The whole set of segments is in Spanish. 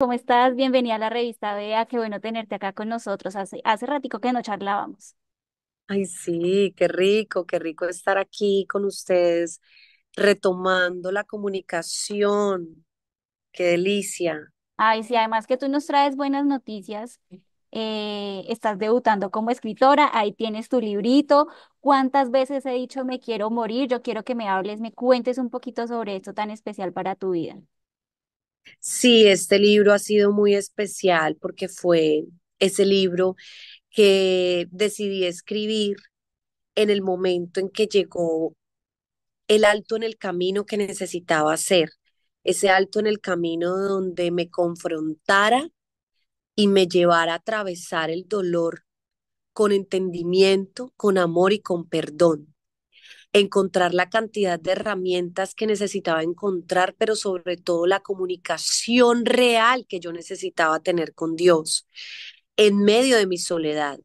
¿Cómo estás? Bienvenida a la revista Bea, qué bueno tenerte acá con nosotros. Hace, hace ratico que no charlábamos. Ay, sí, qué rico, qué rico estar aquí con ustedes, retomando la comunicación. Qué delicia. Ay, sí, además que tú nos traes buenas noticias. Eh, estás debutando como escritora, ahí tienes tu librito. ¿Cuántas veces he dicho me quiero morir? Yo quiero que me hables, me cuentes un poquito sobre esto tan especial para tu vida. Sí, este libro ha sido muy especial porque fue ese libro que decidí escribir en el momento en que llegó el alto en el camino que necesitaba hacer, ese alto en el camino donde me confrontara y me llevara a atravesar el dolor con entendimiento, con amor y con perdón encontrar la cantidad de herramientas que necesitaba encontrar, pero sobre todo la comunicación real que yo necesitaba tener con Dios en medio de mi soledad.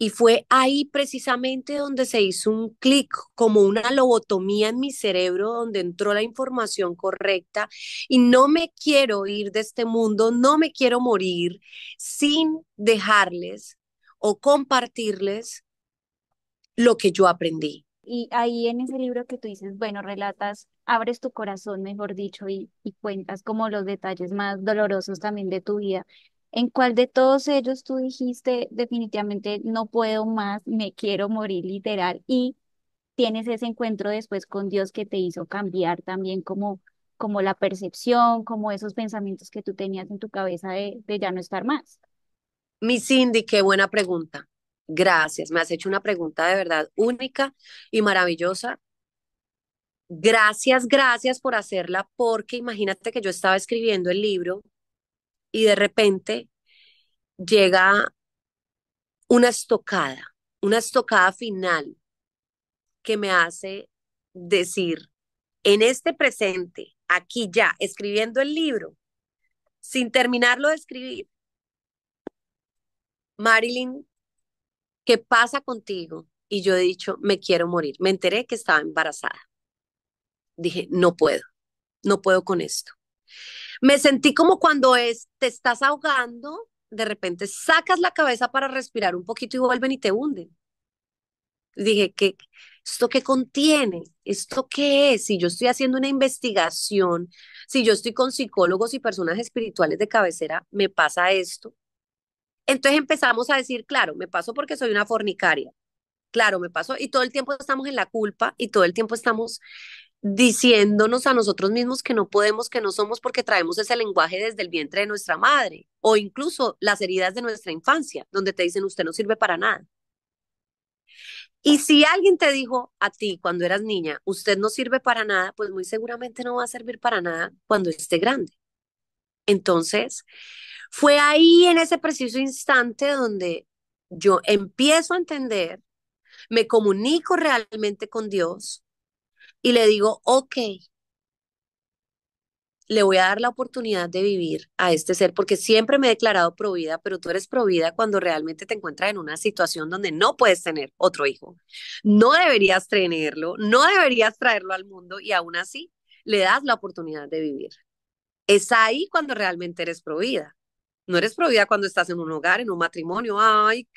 Y fue ahí precisamente donde se hizo un clic, como una lobotomía en mi cerebro, donde entró la información correcta. Y no me quiero ir de este mundo, no me quiero morir sin dejarles o compartirles lo que yo aprendí. Y ahí en ese libro que tú dices, bueno, relatas, abres tu corazón, mejor dicho, y, y cuentas como los detalles más dolorosos también de tu vida. ¿En cuál de todos ellos tú dijiste definitivamente no puedo más, me quiero morir literal? Y tienes ese encuentro después con Dios que te hizo cambiar también como, como la percepción, como esos pensamientos que tú tenías en tu cabeza de, de ya no estar más. Mi Cindy, qué buena pregunta. Gracias, me has hecho una pregunta de verdad única y maravillosa. Gracias, gracias por hacerla, porque imagínate que yo estaba escribiendo el libro y de repente llega una estocada, una estocada final que me hace decir, en este presente, aquí ya, escribiendo el libro, sin terminarlo de escribir, Marilyn ¿qué pasa contigo? Y yo he dicho, me quiero morir. Me enteré que estaba embarazada. Dije, no puedo, no puedo con esto. Me sentí como cuando es, te estás ahogando, de repente sacas la cabeza para respirar un poquito y vuelven y te hunden. Dije, ¿qué, ¿esto qué contiene? ¿Esto qué es? Si yo estoy haciendo una investigación, si yo estoy con psicólogos y personas espirituales de cabecera, me pasa esto, entonces empezamos a decir, claro, me paso porque soy una fornicaria. Claro, me paso Y todo el tiempo estamos en la culpa y todo el tiempo estamos diciéndonos a nosotros mismos que no podemos, que no somos, porque traemos ese lenguaje desde el vientre de nuestra madre, o incluso las heridas de nuestra infancia, donde te dicen usted no sirve para nada. Y si alguien te dijo a ti cuando eras niña, usted no sirve para nada, pues muy seguramente no va a servir para nada cuando esté grande. Entonces, fue ahí en ese preciso instante donde yo empiezo a entender, me comunico realmente con Dios y le digo, ok, le voy a dar la oportunidad de vivir a este ser, porque siempre me he declarado provida, pero tú eres provida cuando realmente te encuentras en una situación donde no puedes tener otro hijo. No deberías tenerlo, no deberías traerlo al mundo y aún así le das la oportunidad de vivir. Es ahí cuando realmente eres provida. No eres provida cuando estás en un hogar, en un matrimonio. Ay,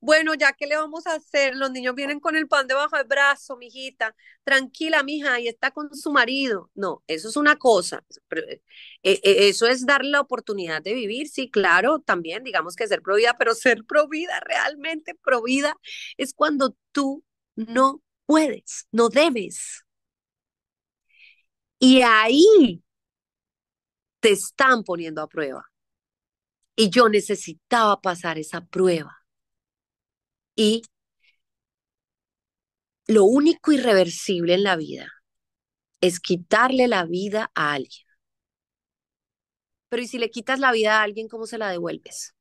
bueno, ya qué le vamos a hacer. Los niños vienen con el pan debajo del brazo, mijita. Tranquila, mija, ahí está con su marido. No, eso es una cosa. Eh, eh, eh, eso es dar la oportunidad de vivir, sí, claro, también digamos que ser provida, pero ser provida realmente provida es cuando tú no puedes, no debes. Y ahí te están poniendo a prueba. Y yo necesitaba pasar esa prueba. Y lo único irreversible en la vida es quitarle la vida a alguien. Pero ¿y si le quitas la vida a alguien, cómo se la devuelves?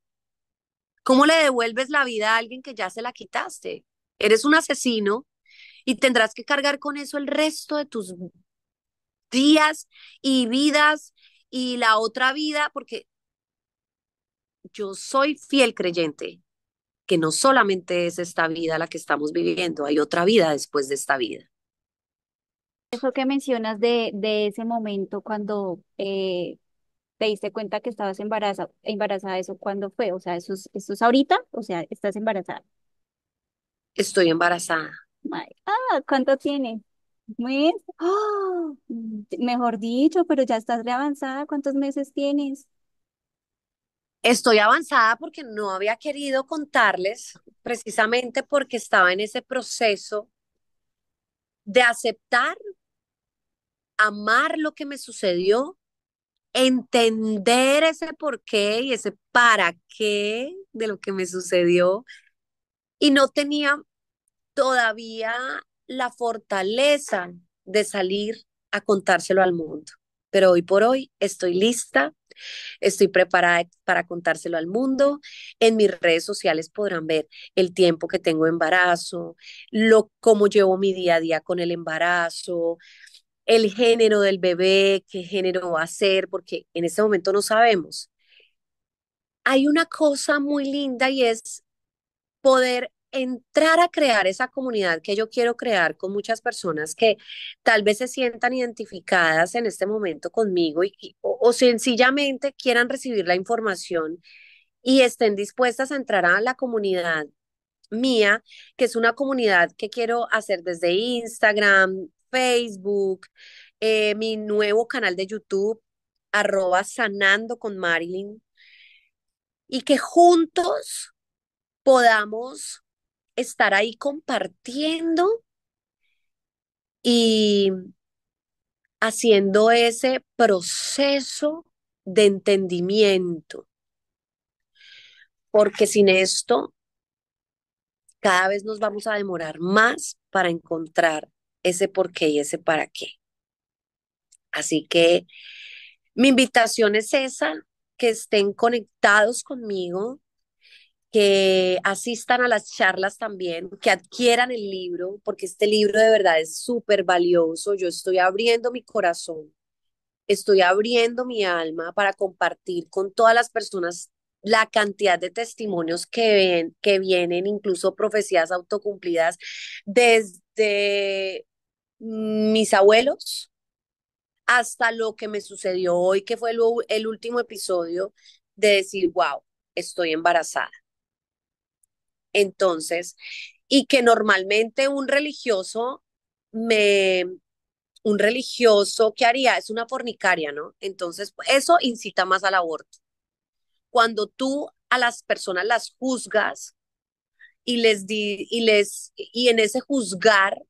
¿Cómo le devuelves la vida a alguien que ya se la quitaste? Eres un asesino y tendrás que cargar con eso el resto de tus días y vidas y la otra vida, porque yo soy fiel creyente que no solamente es esta vida la que estamos viviendo, hay otra vida después de esta vida. Eso que mencionas de, de ese momento cuando eh, te diste cuenta que estabas embarazada, embarazada, ¿eso cuándo fue? O sea, ¿eso es, ahorita? O sea, ¿estás embarazada? Estoy embarazada. ah, ¿cuánto tiene? ¿muy bien? ¡Ah! mejor dicho, pero ya estás reavanzada. ¿Cuántos meses tienes? Estoy avanzada porque no había querido contarles, precisamente porque estaba en ese proceso de aceptar, amar lo que me sucedió, entender ese por qué y ese para qué de lo que me sucedió. Y no tenía todavía la fortaleza de salir a contárselo al mundo pero hoy por hoy estoy lista, estoy preparada para contárselo al mundo. En mis redes sociales podrán ver el tiempo que tengo embarazo, lo, cómo llevo mi día a día con el embarazo, el género del bebé, qué género va a ser, porque en este momento no sabemos. Hay una cosa muy linda y es poder entrar a crear esa comunidad que yo quiero crear con muchas personas que tal vez se sientan identificadas en este momento conmigo y, o, sencillamente quieran recibir la información y estén dispuestas a entrar a la comunidad mía, que es una comunidad que quiero hacer desde Instagram, Facebook, eh, mi nuevo canal de YouTube, arroba sanando con Marilyn, y que juntos podamos estar ahí compartiendo y haciendo ese proceso de entendimiento. Porque sin esto, cada vez nos vamos a demorar más para encontrar ese por qué y ese para qué. Así que mi invitación es esa, que estén conectados conmigo, que asistan a las charlas también, que adquieran el libro, porque este libro de verdad es súper valioso. Yo estoy abriendo mi corazón, estoy abriendo mi alma para compartir con todas las personas la cantidad de testimonios que, ven, que vienen, incluso profecías autocumplidas desde mis abuelos hasta lo que me sucedió hoy, que fue el último episodio de decir, wow, estoy embarazada. Entonces, y que normalmente un religioso me un religioso que haría es una fornicaria, ¿no? Entonces, eso incita más al aborto. Cuando tú a las personas las juzgas y les y les y en ese juzgar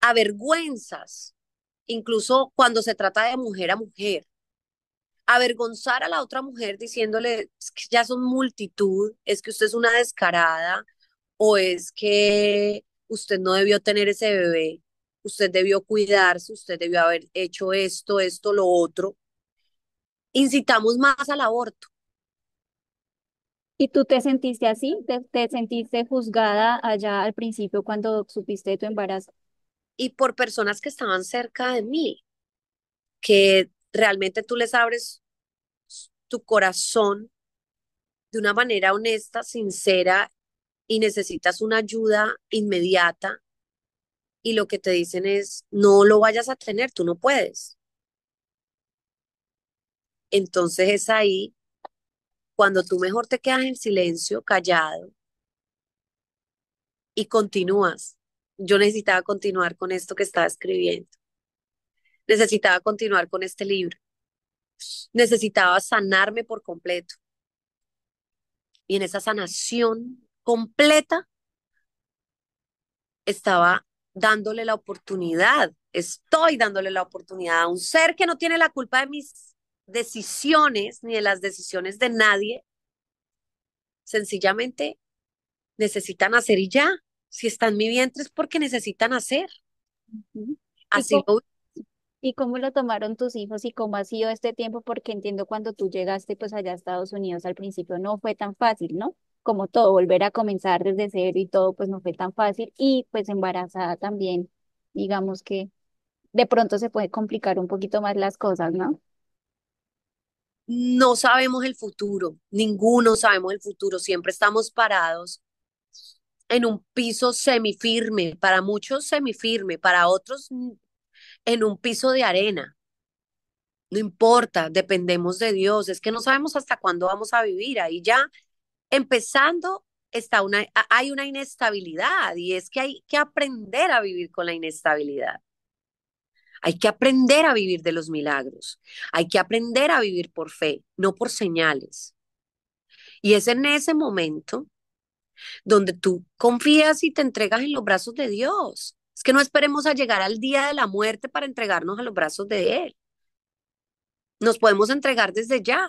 avergüenzas incluso cuando se trata de mujer a mujer avergonzar a la otra mujer diciéndole que ya son multitud, es que usted es una descarada o es que usted no debió tener ese bebé, usted debió cuidarse, usted debió haber hecho esto, esto, lo otro. Incitamos más al aborto. ¿Y tú te sentiste así? ¿Te, sentiste juzgada allá al principio cuando supiste tu embarazo? Y por personas que estaban cerca de mí, que realmente tú les abres tu corazón de una manera honesta, sincera y necesitas una ayuda inmediata y lo que te dicen es, no lo vayas a tener, tú no puedes. Entonces es ahí cuando tú mejor te quedas en silencio, callado y continúas. Yo necesitaba continuar con esto que estaba escribiendo. Necesitaba continuar con este libro necesitaba sanarme por completo. Y en esa sanación completa estaba dándole la oportunidad, estoy dándole la oportunidad a un ser que no tiene la culpa de mis decisiones ni de las decisiones de nadie. Sencillamente necesitan hacer y ya. Si están en mi vientre es porque necesitan hacer. Así ¿Y cómo lo tomaron tus hijos y cómo ha sido este tiempo? Porque entiendo cuando tú llegaste pues allá a Estados Unidos al principio no fue tan fácil, ¿no? Como todo, volver a comenzar desde cero y todo pues no fue tan fácil y pues embarazada también, digamos que de pronto se puede complicar un poquito más las cosas, ¿no? No sabemos el futuro, ninguno sabemos el futuro, siempre estamos parados en un piso semifirme, para muchos semifirme, para otros en un piso de arena. No importa, dependemos de Dios. Es que no sabemos hasta cuándo vamos a vivir. Ahí ya empezando está una, hay una inestabilidad y es que hay que aprender a vivir con la inestabilidad. Hay que aprender a vivir de los milagros. Hay que aprender a vivir por fe, no por señales. Y es en ese momento donde tú confías y te entregas en los brazos de Dios. Es que no esperemos a llegar al día de la muerte para entregarnos a los brazos de Él. Nos podemos entregar desde ya.